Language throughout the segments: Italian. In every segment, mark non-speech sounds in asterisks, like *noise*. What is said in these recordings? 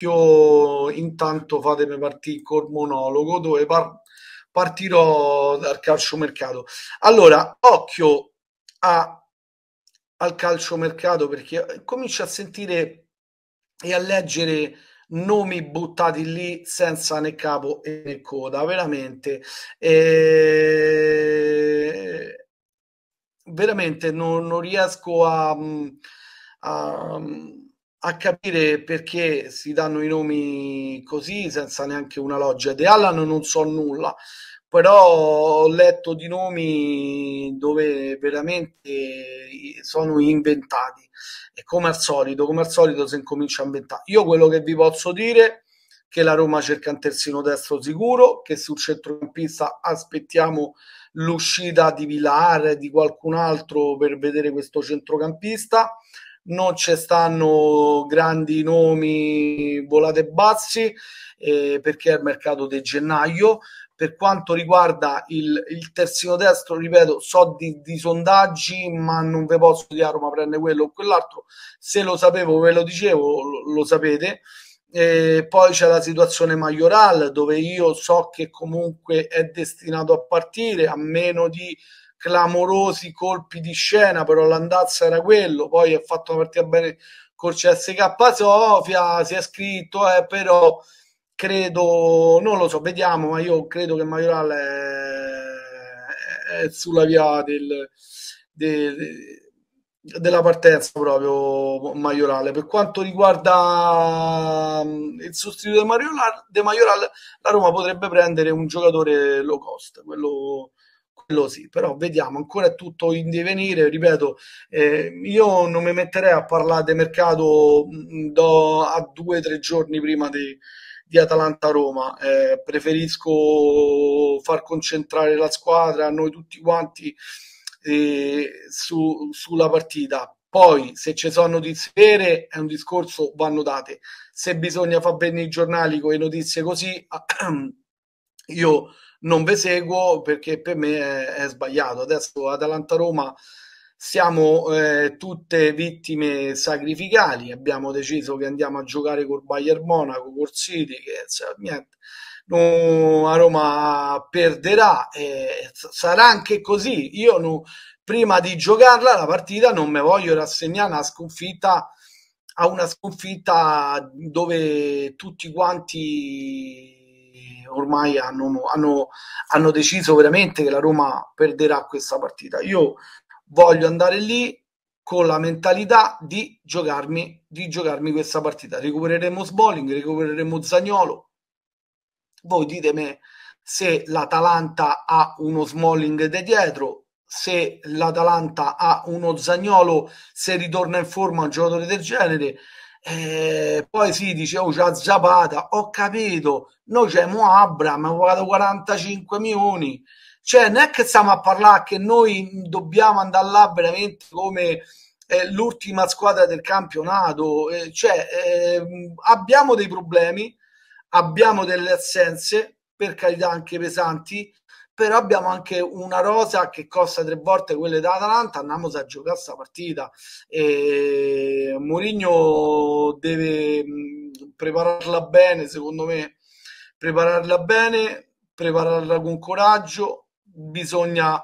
io intanto fatemi partire col monologo dove par- partirò dal calciomercato. Allora, occhio a, al calciomercato perché comincio a sentire e a leggere nomi buttati lì senza né capo né coda, veramente. E... Veramente non, non riesco a, a a capire perché si danno i nomi così senza neanche una loggia. di Allan non so nulla, però ho letto di nomi dove veramente sono inventati e come al solito, come al solito si incomincia a inventare. Io quello che vi posso dire che la Roma cerca un terzino destro sicuro, che sul centrocampista aspettiamo l'uscita di Vilar, di qualcun altro per vedere questo centrocampista non ci stanno grandi nomi volate bassi eh, perché è il mercato di gennaio. Per quanto riguarda il, il terzino destro, ripeto, so di, di sondaggi, ma non ve posso dire Roma prende quello o quell'altro. Se lo sapevo, ve lo dicevo, lo, lo sapete. E poi c'è la situazione Majoral dove io so che comunque è destinato a partire a meno di clamorosi colpi di scena, però l'andazza era quello, poi ha fatto una partita bene col CSK Sofia, si è scritto, eh, però credo, non lo so, vediamo, ma io credo che Majoral è, è sulla via del, del, della partenza proprio Maiorale. Per quanto riguarda mm, il sostituto di Majoral, Majoral, la Roma potrebbe prendere un giocatore low cost, quello quello sì, però vediamo, ancora è tutto in divenire, ripeto, eh, io non mi metterei a parlare di mercato mm, do, a due o tre giorni prima di, di Atalanta-Roma, eh, preferisco far concentrare la squadra, noi tutti quanti, eh, su, sulla partita. Poi, se ci sono notizie vere, è un discorso, vanno date. Se bisogna far bene i giornali con le notizie così, *clears throat* io non ve seguo perché per me è, è sbagliato. Adesso Atalanta-Roma siamo eh, tutte vittime sacrificali, abbiamo deciso che andiamo a giocare col Bayern Monaco, col City, che niente, no, a Roma perderà, eh, sarà anche così. Io no, prima di giocarla la partita non mi voglio rassegnare una sconfitta a una sconfitta dove tutti quanti ormai hanno, hanno, hanno deciso veramente che la Roma perderà questa partita. Io voglio andare lì con la mentalità di giocarmi, di giocarmi questa partita. Recupereremo Sbolling, recupereremo Zagnolo. Voi ditemi se l'Atalanta ha uno Smalling di dietro, se l'Atalanta ha uno Zagnolo, se ritorna in forma un giocatore del genere. Eh, poi si dice, oh c'ha Zapata, ho capito, noi c'è Mo Abram, ha pagato 45 milioni, cioè non è che stiamo a parlare che noi dobbiamo andare là veramente come eh, l'ultima squadra del campionato, eh, cioè ehm, abbiamo dei problemi, abbiamo delle assenze, per carità anche pesanti, però abbiamo anche una rosa che costa tre volte quelle dell'Atalanta, andiamo a giocare questa partita. E eh, Mourinho deve mm, prepararla bene, secondo me, prepararla bene, prepararla con coraggio, bisogna,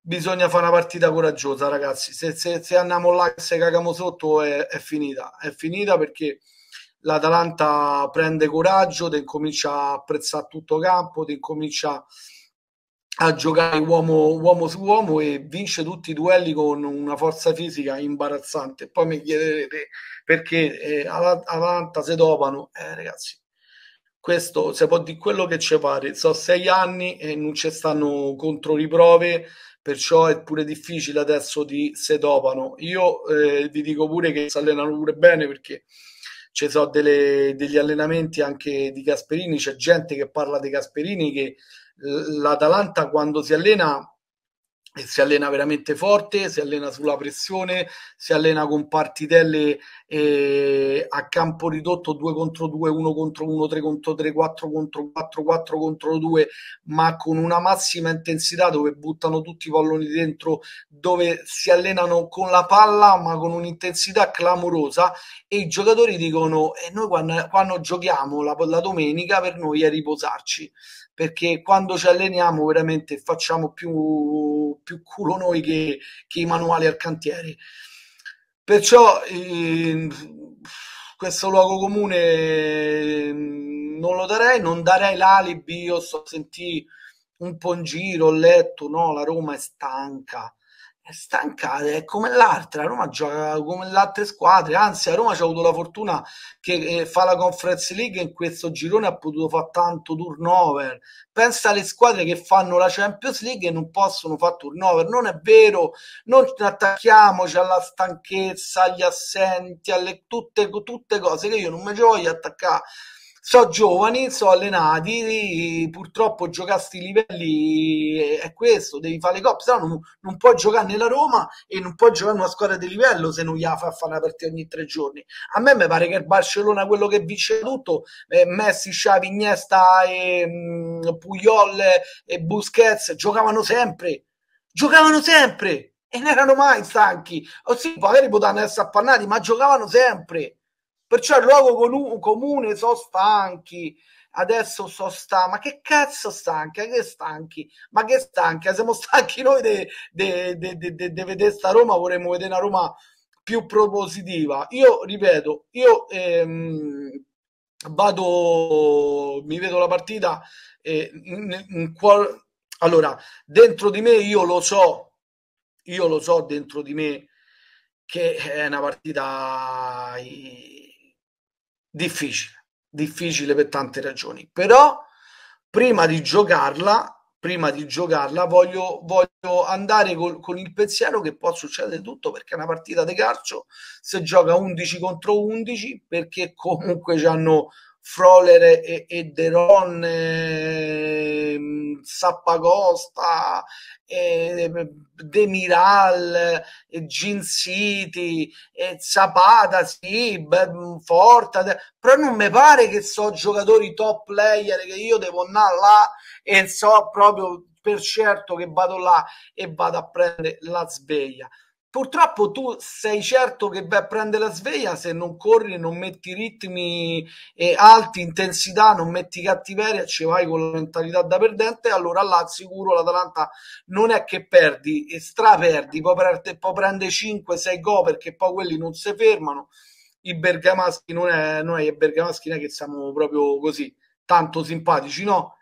bisogna fare una partita coraggiosa, ragazzi. Se, se, se andiamo là e se cagamo sotto è, è, finita, è finita perché l'Atalanta prende coraggio, ti incomincia a apprezzare tutto campo, ti incomincia a a giocare uomo, uomo, su uomo e vince tutti i duelli con una forza fisica imbarazzante. Poi mi chiederete perché eh, Atalanta se dopano. Eh, ragazzi, questo se può di quello che ci pare. Sono sei anni e non ci stanno controriprove, perciò è pure difficile adesso di se dopano. Io eh, vi dico pure che si allenano pure bene perché ci sono delle, degli allenamenti anche di Gasperini, c'è gente che parla di Gasperini che l'Atalanta quando si allena e si allena veramente forte, si allena sulla pressione, si allena con partitelle eh, a campo ridotto 2 contro 2, 1 contro 1, 3 contro 3, 4 contro 4, 4 contro 2, ma con una massima intensità dove buttano tutti i palloni dentro, dove si allenano con la palla ma con un'intensità clamorosa e i giocatori dicono e eh, noi quando, quando giochiamo la, la domenica per noi è riposarci perché quando ci alleniamo veramente facciamo più più culo noi che, che i manuali al cantiere. Perciò eh, questo luogo comune ehm, non lo darei, non darei l'alibi, io so, sentì un po' in giro, ho letto, no, la Roma è stanca, è stancata è come l'altra, Roma gioca come le altre squadre, anzi a Roma c'è avuto la fortuna che eh, fa la Conference League in questo girone ha potuto fare tanto turnover pensa alle squadre che fanno la Champions League e non possono fare turnover non è vero, non attacchiamoci alla stanchezza, agli assenti alle tutte, tutte cose che io non mi voglio attaccare so giovani, so allenati, purtroppo giocare a sti livelli è questo, devi fare le coppe, se no non, non puoi giocare nella Roma e non puoi giocare in una squadra di livello se non gli fa fare una partita ogni tre giorni. A me mi pare che il Barcellona quello che vince tutto, eh, Messi, Xavi, Iniesta, e, mh, mm, Puyol e Busquets giocavano sempre, giocavano sempre e non erano mai stanchi. O sì, magari potevano essere appannati, ma giocavano sempre Perciò il luogo conu- comune so stanchi, adesso so stanchi, ma che cazzo stanchi, che stanchi, ma che stanchi, ah, siamo stanchi noi di vedere sta Roma, vorremmo vedere una Roma più propositiva. Io ripeto, io ehm, vado, mi vedo la partita, eh, in, in qual... allora, dentro di me io lo so, io lo so dentro di me che è una partita difficile, difficile per tante ragioni, però prima di giocarla, prima di giocarla voglio, voglio andare col, con il pensiero che può succedere tutto perché è una partita di calcio se gioca 11 contro 11 perché comunque ci hanno Frolere e, e Deron, eh, mm, Sappagosta, eh, Demiral, eh, Gin City, eh, Zapata, sì, Forta, però non mi pare che so giocatori top player che io devo andare là e so proprio per certo che vado là e vado a prendere la sveglia purtroppo tu sei certo che vai a prendere la sveglia se non corri, non metti ritmi alti, intensità, non metti cattiveria, ci vai con la mentalità da perdente, allora là sicuro l'Atalanta non è che perdi, e straperdi, può, pre- poi prende 5-6 gol perché poi quelli non si fermano, i bergamaschi non è, noi i bergamaschi non è che siamo proprio così tanto simpatici, no?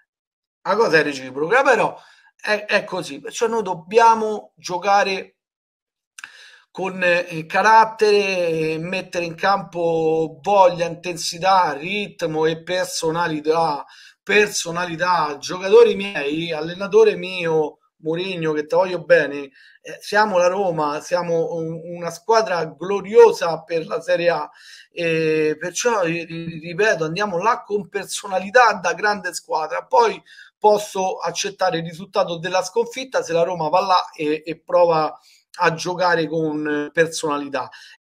La cosa è reciproca, però è, è così, perciò noi dobbiamo giocare con eh, carattere, mettere in campo voglia, intensità, ritmo e personalità. Personalità, giocatori miei, allenatore mio, Mourinho, che ti voglio bene, eh, siamo la Roma, siamo un, una squadra gloriosa per la Serie A, eh, perciò ripeto, andiamo là con personalità da grande squadra, poi posso accettare il risultato della sconfitta se la Roma va là e, e prova a a giocare con personalità